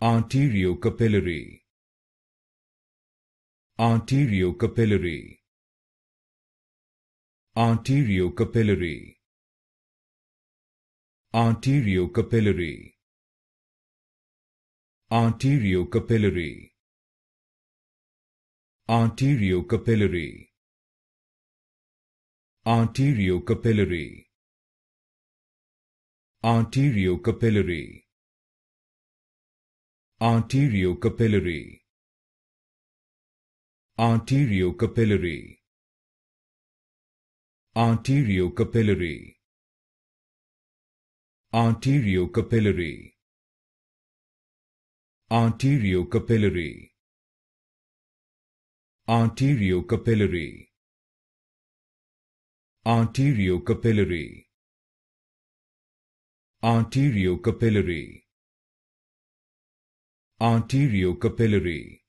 capillary. capillary. capillary. arteriocapillary capillary. arteriocapillary capillary. arteriocapillary capillary. arteriocapillary capillary. Arterio Arterio Arterio capillary. capillary. capillary. Arterio capillary. Arterio capillary. Arterio capillary. Arterio capillary capillary.